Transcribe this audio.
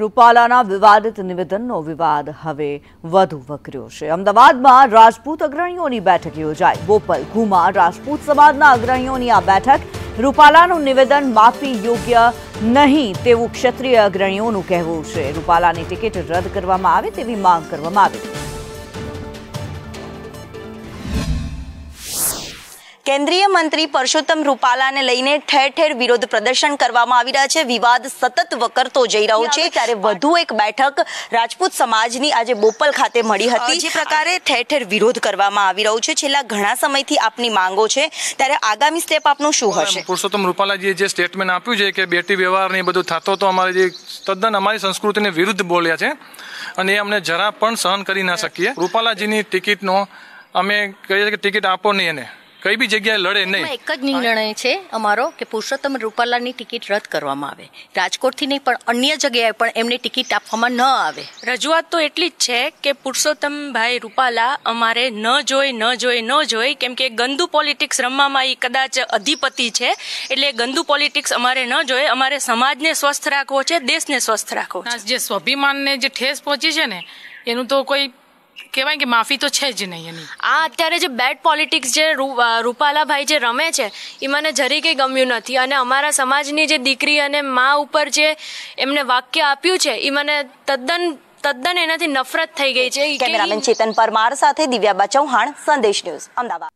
રૂપાલાના વિવાદિત નિવેદનનો વિવાદ હવે વધુ વકર્યો છે અમદાવાદમાં રાજપૂત અગ્રણીઓની બેઠક યોજાઈ બોપલ ઘુમા રાજપૂત સમાજના અગ્રણીઓની આ બેઠક રૂપાલાનું નિવેદન માફી યોગ્ય નહીં તેવું ક્ષત્રિય અગ્રણીઓનું કહેવું છે રૂપાલાની ટિકિટ રદ કરવામાં આવે તેવી માંગ કરવામાં આવી કેન્દ્રીય મંત્રી પરસોત્તમ રૂપાલાને લઈને ઠેર ઠેર વિરોધ પ્રદર્શન કરવામાં આવી રહ્યા છે વિવાદ સતત વકરતો જઈ રહ્યો છે ત્યારે વધુ એક બેઠક રાજપૂત સમાજની આજે બોપલ ખાતે મળી હતી જે પ્રકારે ઠેર ઠેર વિરોધ કરવામાં આવી રહ્યો છે છેલ્લા ઘણા સમયથી આપની માંગો છે ત્યારે આગામી સ્ટેપ આપનું શું હશે પુરુષોત્તમ રૂપાલાજીએ જે સ્ટેટમેન્ટ આપ્યું છે કે બેટી વ્યવહાર ને બધું થતો તો અમારે જે તદ્દન અમારી સંસ્કૃતિને વિરુદ્ધ બોલ્યા છે અને એ અમને જરા પણ સહન કરી ના શકીએ રૂપાલાજીની ટિકિટનો અમે કહીએ છીએ કે ટિકિટ આપો નહીં એને કઈ બી જગ્યાએ લડે નહીં એક જ નિર્ણય છે અમારો કે પુરુષોત્તમ રૂપાલાની ટિકિટ રદ કરવામાં આવે રાજકોટથી નહીં પણ અન્ય જગ્યાએ પણ એમની ટિકિટ આપવામાં ન આવે રજૂઆત તો એટલી જ છે કે પુરુષોત્તમ ભાઈ રૂપાલા અમારે ન જોઈ ન જોઈ ન જોઈ કેમ કે ગંદુ પોલિટિક્સ રમવામાં એ કદાચ અધિપતિ છે એટલે ગંદુ પોલિટિક્સ અમારે ન જોઈએ અમારે સમાજને સ્વસ્થ રાખવો છે દેશને સ્વસ્થ રાખવો જે સ્વાભિમાનને જે ઠેસ પહોંચી છે ને એનું તો કોઈ કહેવાય કે માફી તો છે જ નહીં એની આ અત્યારે જે બેડ પોલિટિક્સ જે રૂપાલાભાઈ જે રમે છે એ મને જરી કંઈ ગમ્યું નથી અને અમારા સમાજની જે દીકરી અને મા ઉપર જે એમને વાક્ય આપ્યું છે એ મને તદ્દન તદ્દન એનાથી નફરત થઈ ગઈ છે કેમેરામેન ચેતન પરમાર સાથે દિવ્યા ચૌહાણ સંદેશ ન્યૂઝ અમદાવાદ